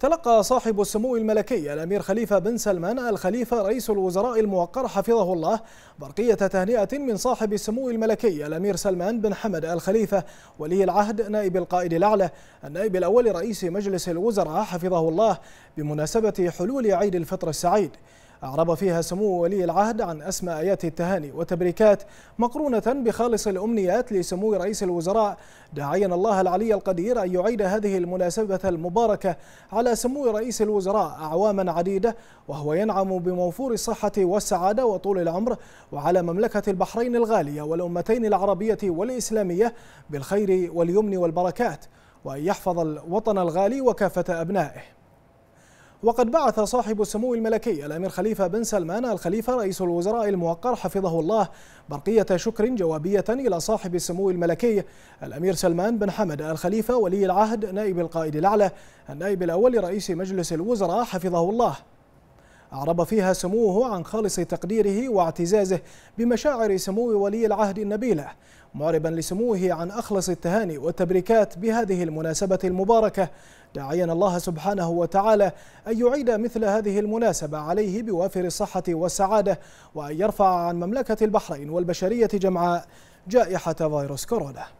تلقى صاحب السمو الملكي الأمير خليفة بن سلمان الخليفة رئيس الوزراء الموقر حفظه الله برقية تهنئة من صاحب السمو الملكي الأمير سلمان بن حمد الخليفة ولي العهد نائب القائد الأعلى النائب الأول رئيس مجلس الوزراء حفظه الله بمناسبة حلول عيد الفطر السعيد أعرب فيها سمو ولي العهد عن أسمى آيات التهاني وتبريكات مقرونة بخالص الأمنيات لسمو رئيس الوزراء داعيا الله العلي القدير أن يعيد هذه المناسبة المباركة على سمو رئيس الوزراء أعواما عديدة وهو ينعم بموفور الصحة والسعادة وطول العمر وعلى مملكة البحرين الغالية والأمتين العربية والإسلامية بالخير واليمن والبركات وأن يحفظ الوطن الغالي وكافة أبنائه وقد بعث صاحب السمو الملكي الأمير خليفة بن سلمان الخليفة رئيس الوزراء الموقر حفظه الله برقية شكر جوابية إلى صاحب السمو الملكي الأمير سلمان بن حمد الخليفة ولي العهد نائب القائد الأعلى النائب الأول لرئيس مجلس الوزراء حفظه الله أعرب فيها سموه عن خالص تقديره واعتزازه بمشاعر سمو ولي العهد النبيلة معربا لسموه عن أخلص التهاني والتبريكات بهذه المناسبة المباركة داعيا الله سبحانه وتعالى أن يعيد مثل هذه المناسبة عليه بوافر الصحة والسعادة وأن يرفع عن مملكة البحرين والبشرية جمعاء جائحة فيروس كورونا